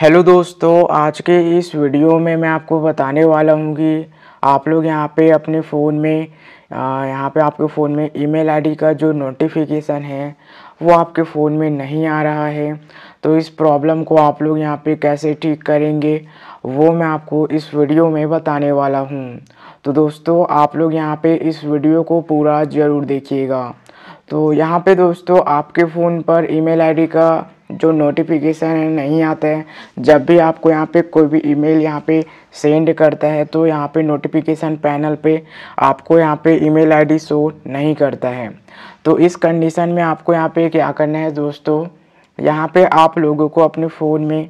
hello दोस्तों आज के इस वीडियो में मैं आपको बताने वाला हूँ कि आप लोग यहाँ पे अपने फ़ोन में यहाँ पे आपके फ़ोन में ईमेल आईडी का जो नोटिफिकेशन है वो आपके फ़ोन में नहीं आ रहा है तो इस प्रॉब्लम को आप लोग यहाँ पे कैसे ठीक करेंगे वो मैं आपको इस वीडियो में बताने वाला हूँ तो दोस्तों आप लोग यहाँ पर इस वीडियो को पूरा ज़रूर देखिएगा तो यहाँ पर दोस्तों आपके फ़ोन पर ई मेल का जो नोटिफिकेशन है नहीं आते हैं जब भी आपको यहाँ पे कोई भी ईमेल यहाँ पर सेंड करता है तो यहाँ पे नोटिफिकेशन पैनल पे आपको यहाँ पे ईमेल आईडी शो नहीं करता है तो इस कंडीशन में आपको यहाँ पे क्या करना है दोस्तों यहाँ पे आप लोगों को अपने फ़ोन में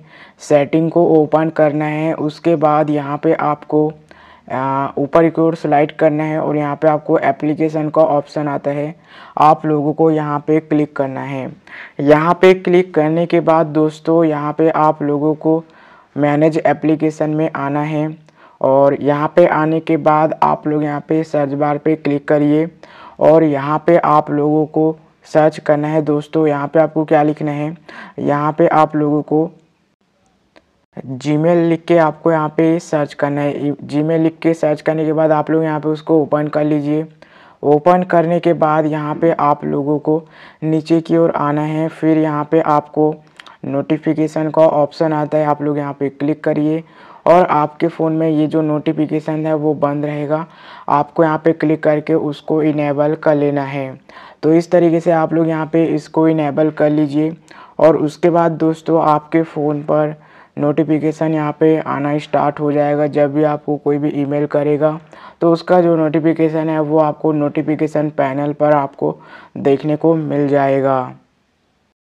सेटिंग को ओपन करना है उसके बाद यहाँ पर आपको ऊपर की ओर स्लाइड करना है और यहाँ पे आपको एप्लीकेशन का ऑप्शन आता है आप लोगों को यहाँ पे क्लिक करना है यहाँ पे क्लिक करने के बाद दोस्तों यहाँ पे आप लोगों को मैनेज एप्लीकेशन में आना है और यहाँ पे आने के बाद आप लोग यहाँ पे सर्च बार पे क्लिक करिए और यहाँ पे आप लोगों को सर्च करना है दोस्तों यहाँ पे आपको क्या लिखना है यहाँ पे आप लोगों को जीमेल लिख के आपको यहाँ पे सर्च करना है जीमेल e- लिख के सर्च करने के बाद आप लोग यहाँ पे उसको ओपन कर लीजिए ओपन करने के बाद यहाँ पे आप लोगों को नीचे की ओर आना है फिर यहाँ पे आपको नोटिफिकेशन का ऑप्शन आता है आप लोग यहाँ पे क्लिक करिए और आपके फ़ोन में ये जो नोटिफिकेशन है वो बंद रहेगा आपको यहाँ पे क्लिक करके उसको इनेबल कर लेना है तो इस तरीके से आप लोग यहाँ पे इसको इनेबल कर लीजिए और उसके बाद दोस्तों आपके फ़ोन पर नोटिफिकेशन यहाँ पे आना स्टार्ट हो जाएगा जब भी आपको कोई भी ईमेल करेगा तो उसका जो नोटिफिकेशन है वो आपको नोटिफिकेशन पैनल पर आपको देखने को मिल जाएगा